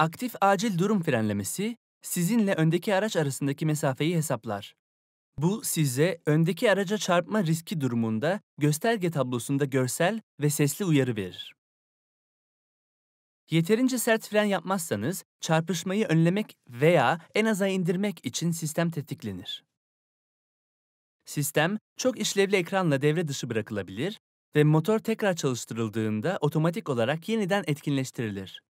Aktif acil durum frenlemesi sizinle öndeki araç arasındaki mesafeyi hesaplar. Bu size öndeki araca çarpma riski durumunda gösterge tablosunda görsel ve sesli uyarı verir. Yeterince sert fren yapmazsanız çarpışmayı önlemek veya en aza indirmek için sistem tetiklenir. Sistem çok işlevli ekranla devre dışı bırakılabilir ve motor tekrar çalıştırıldığında otomatik olarak yeniden etkinleştirilir.